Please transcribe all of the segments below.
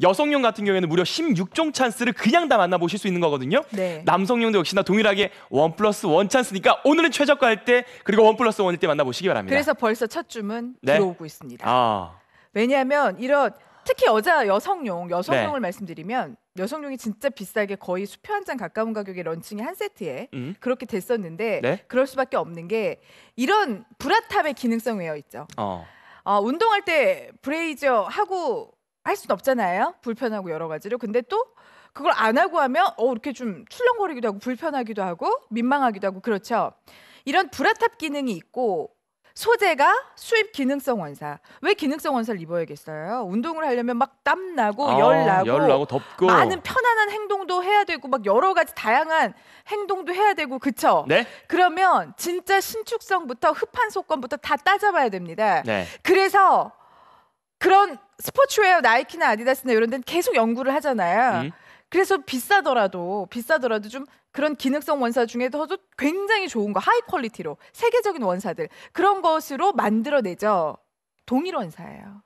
여성용 같은 경우에는 무려 16종 찬스를 그냥 다 만나보실 수 있는 거거든요. 네. 남성용도 역시나 동일하게 원 플러스 원 찬스니까 오늘은 최저가 할 때 그리고 원 플러스 원일 때 만나보시기 바랍니다. 그래서 벌써 첫 줌은 네. 들어오고 있습니다. 아. 왜냐하면 이런 특히 여자 여성용 여성용을 네. 말씀드리면 여성용이 진짜 비싸게 거의 수표 한 장 가까운 가격에 런칭이 한 세트에 음? 그렇게 됐었는데 네? 그럴 수밖에 없는 게 이런 브라탑의 기능성 웨어 있죠. 어. 어 운동할 때 브레이저 하고 할 수는 없잖아요. 불편하고 여러 가지로. 근데 또 그걸 안 하고 하면 어 이렇게 좀 출렁거리기도 하고 불편하기도 하고 민망하기도 하고 그렇죠. 이런 브라탑 기능이 있고 소재가 수입 기능성 원사. 왜 기능성 원사를 입어야겠어요? 운동을 하려면 막 땀 나고 아, 열 나고 열 나고 덥고 많은 편안한 행동도 해야 되고 막 여러 가지 다양한 행동도 해야 되고 그쵸? 네? 그러면 진짜 신축성부터 흡한 속건부터 다 따져봐야 됩니다. 네. 그래서 그런 스포츠웨어 나이키나 아디다스나 이런 데는 계속 연구를 하잖아요. 음. 그래서 비싸더라도 비싸더라도 좀 그런 기능성 원사 중에서도 굉장히 좋은 거 하이 퀄리티로 세계적인 원사들 그런 것으로 만들어내죠. 동일 원사예요.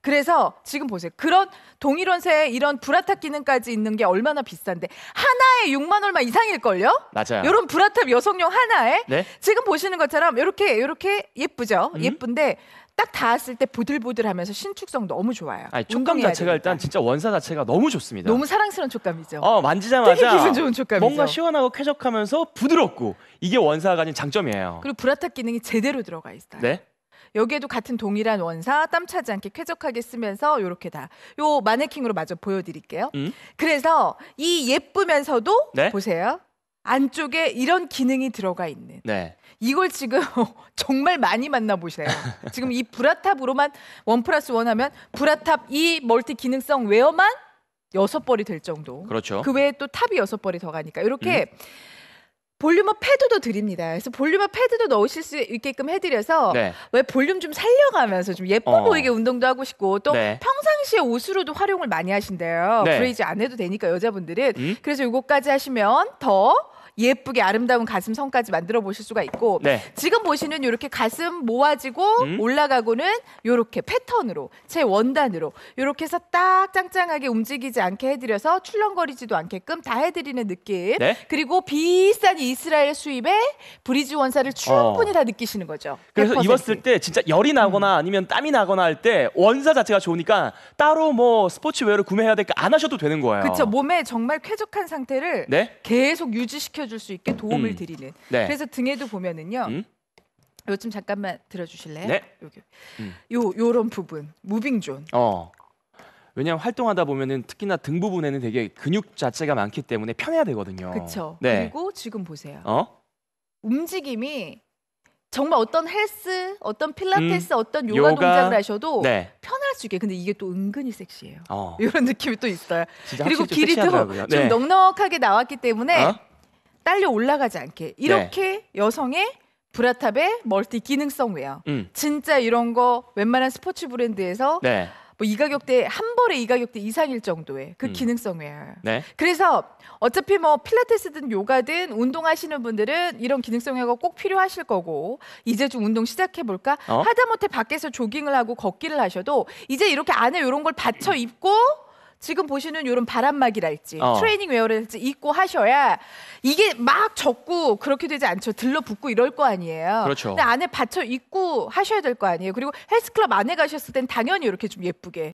그래서 지금 보세요. 그런 동일 원사에 이런 브라탑 기능까지 있는 게 얼마나 비싼데 하나에 6만 얼마 이상일 걸요? 맞아요. 이런 브라탑 여성용 하나에 네? 지금 보시는 것처럼 이렇게 이렇게 예쁘죠. 음? 예쁜데 딱 닿았을 때 보들보들하면서 신축성 너무 좋아요. 아니, 촉감 자체가 되니까. 일단 진짜 원사 자체가 너무 좋습니다. 너무 사랑스러운 촉감이죠. 어 만지자마자 되게 기분 좋은 촉감이죠. 뭔가 시원하고 쾌적하면서 부드럽고 이게 원사가 아닌 장점이에요. 그리고 브라타 기능이 제대로 들어가 있어요. 네. 여기에도 같은 동일한 원사 땀 차지 않게 쾌적하게 쓰면서 요렇게 다 요 마네킹으로 마저 보여드릴게요. 음? 그래서 이 예쁘면서도 네? 보세요. 안쪽에 이런 기능이 들어가 있는. 네. 이걸 지금 정말 많이 만나보세요. 지금 이 브라탑으로만 원 플러스 원 하면 브라탑 이 멀티 기능성 웨어만 여섯 벌이 될 정도. 그렇죠. 그 외에 또 탑이 여섯 벌이 더 가니까 이렇게 음. 볼륨업 패드도 드립니다. 그래서 볼륨업 패드도 넣으실 수 있게끔 해드려서 네. 왜 볼륨 좀 살려가면서 좀 예뻐 어. 보이게 운동도 하고 싶고 또 네. 평상시에 옷으로도 활용을 많이 하신대요. 네. 브레이즈 안 해도 되니까 여자분들은 음? 그래서 요거까지 하시면 더 예쁘게 아름다운 가슴 선까지 만들어 보실 수가 있고 네. 지금 보시는 이렇게 가슴 모아지고 음? 올라가고는 이렇게 패턴으로 제 원단으로 이렇게 해서 딱 짱짱하게 움직이지 않게 해드려서 출렁거리지도 않게끔 다 해드리는 느낌 네? 그리고 비싼 이스라엘 수입에 브리즈 원사를 어. 충분히 어. 다 느끼시는 거죠. 그래서 100%. 입었을 때 진짜 열이 나거나 음. 아니면 땀이 나거나 할 때 원사 자체가 좋으니까 따로 뭐 스포츠웨어를 구매해야 될까 안 하셔도 되는 거예요. 그렇죠. 몸에 정말 쾌적한 상태를 네? 계속 유지시켜 줄수 있게 도움을 음. 드리는. 네. 그래서 등에도 보면은요. 음? 요즘 잠깐만 들어주실래요? 네. 여기. 음. 요 요런 부분 무빙 존. 어. 왜냐하면 활동하다 보면은 특히나 등 부분에는 되게 근육 자체가 많기 때문에 편해야 되거든요. 그렇죠. 네. 그리고 지금 보세요. 어? 움직임이 정말 어떤 헬스, 어떤 필라테스, 음, 어떤 요가, 요가, 동작을 하셔도 네. 편할 수 있게. 근데 이게 또 은근히 섹시해요. 어. 이런 느낌이 또 있어요. 그리고 길이도 네. 좀 넉넉하게 나왔기 때문에 어? 딸려 올라가지 않게 이렇게 네. 여성의 브라탑의 멀티 기능성 웨어 음. 진짜 이런 거 웬만한 스포츠 브랜드에서 네. 뭐이 가격대 한 벌에 이 가격대 이상일 정도의 그 음. 기능성 웨어 네. 그래서 어차피 뭐 필라테스든 요가든 운동하시는 분들은 이런 기능성 웨어가 꼭 필요하실 거고 이제 좀 운동 시작해 볼까? 어? 하다못해 밖에서 조깅을 하고 걷기를 하셔도 이제 이렇게 안에 이런 걸 받쳐 입고 지금 보시는 이런 바람막이랄지 어. 트레이닝 웨어랄지 입고 하셔야 이게 막 젖고 그렇게 되지 않죠. 들러붙고 이럴 거 아니에요. 그렇죠. 근데 안에 받쳐 입고 하셔야 될 거 아니에요. 그리고 헬스클럽 안에 가셨을 땐 당연히 이렇게 좀 예쁘게